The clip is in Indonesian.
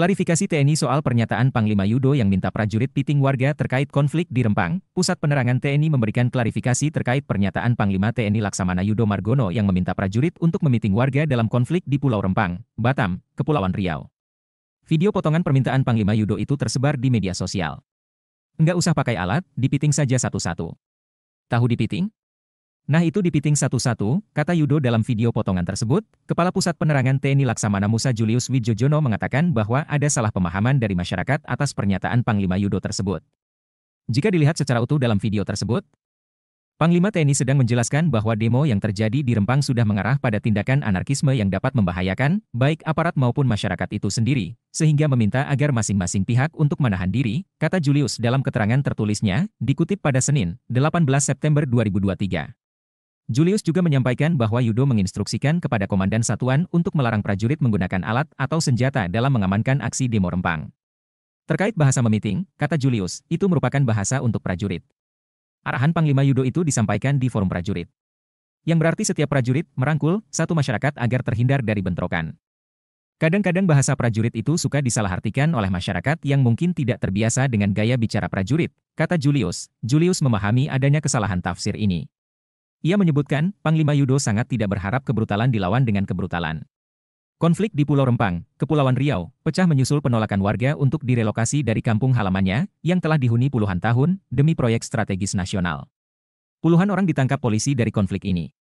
Klarifikasi TNI soal pernyataan Panglima Yudo yang minta prajurit piting warga terkait konflik di Rempang, Pusat Penerangan TNI memberikan klarifikasi terkait pernyataan Panglima TNI Laksamana Yudo Margono yang meminta prajurit untuk memiting warga dalam konflik di Pulau Rempang, Batam, Kepulauan Riau. Video potongan permintaan Panglima Yudo itu tersebar di media sosial. Enggak usah pakai alat, dipiting saja satu-satu. Tahu dipiting? Nah itu dipiting satu-satu, kata Yudo dalam video potongan tersebut, Kepala Pusat Penerangan TNI Laksamana Musa Julius Wijojono mengatakan bahwa ada salah pemahaman dari masyarakat atas pernyataan Panglima Yudo tersebut. Jika dilihat secara utuh dalam video tersebut, Panglima TNI sedang menjelaskan bahwa demo yang terjadi di Rempang sudah mengarah pada tindakan anarkisme yang dapat membahayakan, baik aparat maupun masyarakat itu sendiri, sehingga meminta agar masing-masing pihak untuk menahan diri, kata Julius dalam keterangan tertulisnya, dikutip pada Senin, 18 September 2023. Julius juga menyampaikan bahwa Yudo menginstruksikan kepada komandan satuan untuk melarang prajurit menggunakan alat atau senjata dalam mengamankan aksi demo Rempang. Terkait bahasa memiting, kata Julius, itu merupakan bahasa untuk prajurit. Arahan Panglima Yudo itu disampaikan di forum prajurit. Yang berarti setiap prajurit merangkul satu masyarakat agar terhindar dari bentrokan. Kadang-kadang bahasa prajurit itu suka disalahartikan oleh masyarakat yang mungkin tidak terbiasa dengan gaya bicara prajurit, kata Julius. Julius memahami adanya kesalahan tafsir ini. Ia menyebutkan, Panglima Yudo sangat tidak berharap kebrutalan dilawan dengan kebrutalan. Konflik di Pulau Rempang, Kepulauan Riau, pecah menyusul penolakan warga untuk direlokasi dari kampung halamannya, yang telah dihuni puluhan tahun, demi proyek strategis nasional. Puluhan orang ditangkap polisi dari konflik ini.